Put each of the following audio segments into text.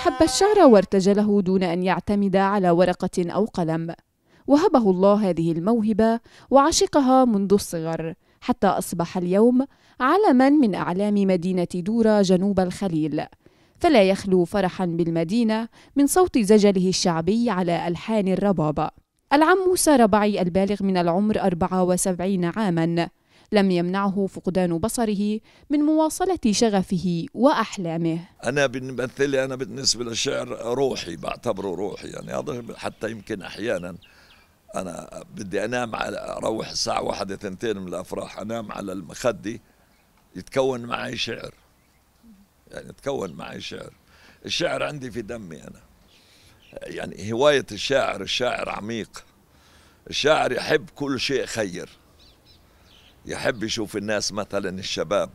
أحب الشعر وارتجله دون أن يعتمد على ورقة أو قلم وهبه الله هذه الموهبة وعشقها منذ الصغر حتى أصبح اليوم علما من أعلام مدينة دورة جنوب الخليل فلا يخلو فرحا بالمدينة من صوت زجله الشعبي على ألحان الربابة العم موسى ربعي البالغ من العمر 74 عاماً لم يمنعه فقدان بصره من مواصلة شغفه وأحلامه أنا بالنسبة أنا بالنسبة للشعر روحي بعتبره روحي يعني هذا حتى يمكن أحيانا أنا بدي أنام على أروح الساعة واحدة تنتين من الأفراح أنام على المخدة يتكون معي شعر يعني يتكون معي شعر الشعر عندي في دمي أنا يعني هواية الشاعر الشاعر عميق الشاعر يحب كل شيء خير يحب يشوف الناس مثلا الشباب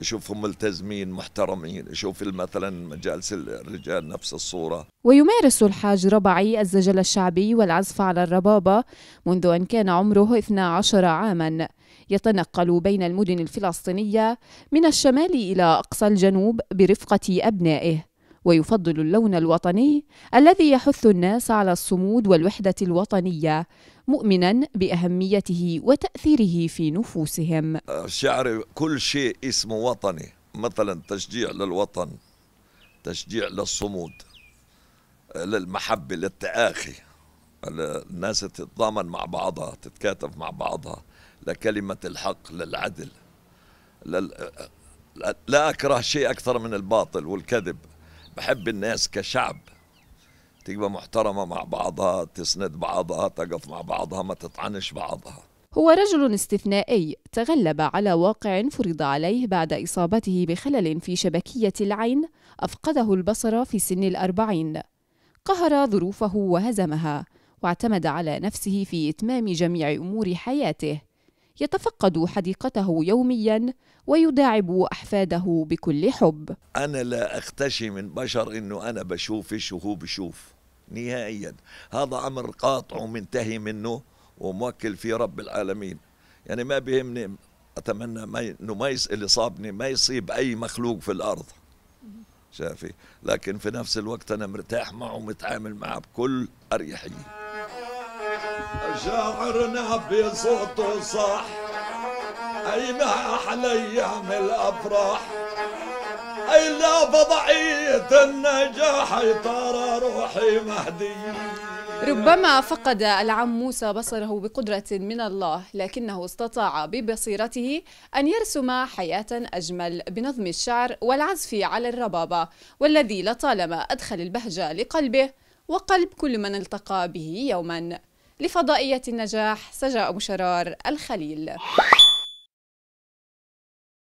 يشوفهم ملتزمين محترمين يشوف مثلا مجالس الرجال نفس الصورة ويمارس الحاج ربعي الزجل الشعبي والعزف على الربابة منذ أن كان عمره 12 عاما يتنقل بين المدن الفلسطينية من الشمال إلى أقصى الجنوب برفقة أبنائه ويفضل اللون الوطني الذي يحث الناس على الصمود والوحده الوطنيه مؤمنا باهميته وتاثيره في نفوسهم شعر كل شيء اسمه وطني مثلا تشجيع للوطن تشجيع للصمود للمحبه للتاخي الناس تتضامن مع بعضها تتكاتف مع بعضها لكلمه الحق للعدل لل... لا اكره شيء اكثر من الباطل والكذب بحب الناس كشعب تبقى محترمة مع بعضها تسند بعضها تقف مع بعضها ما تطعنش بعضها هو رجل استثنائي تغلب على واقع فرض عليه بعد إصابته بخلل في شبكية العين أفقده البصر في سن الأربعين قهر ظروفه وهزمها واعتمد على نفسه في إتمام جميع أمور حياته يتفقد حديقته يوميا ويداعب أحفاده بكل حب أنا لا أختشي من بشر أنه أنا بشوفش وهو بشوف نهائيا هذا أمر قاطع ومنتهي منه وموكل فيه رب العالمين يعني ما بيهمني أتمنى ما ي... أنه ما يس... اللي صابني ما يصيب أي مخلوق في الأرض شافي إيه؟ لكن في نفس الوقت أنا مرتاح معه ومتعامل معه بكل أريحية شاعرنا بصوته صح اي ما احلى ايام الافراح اي لا بضعية النجاح ترى روحي مهدي ربما فقد العم موسى بصره بقدرة من الله لكنه استطاع ببصيرته أن يرسم حياة أجمل بنظم الشعر والعزف على الربابة والذي لطالما أدخل البهجة لقلبه وقلب كل من التقى به يوماً لفضائية النجاح سجاء أبو شرار الخليل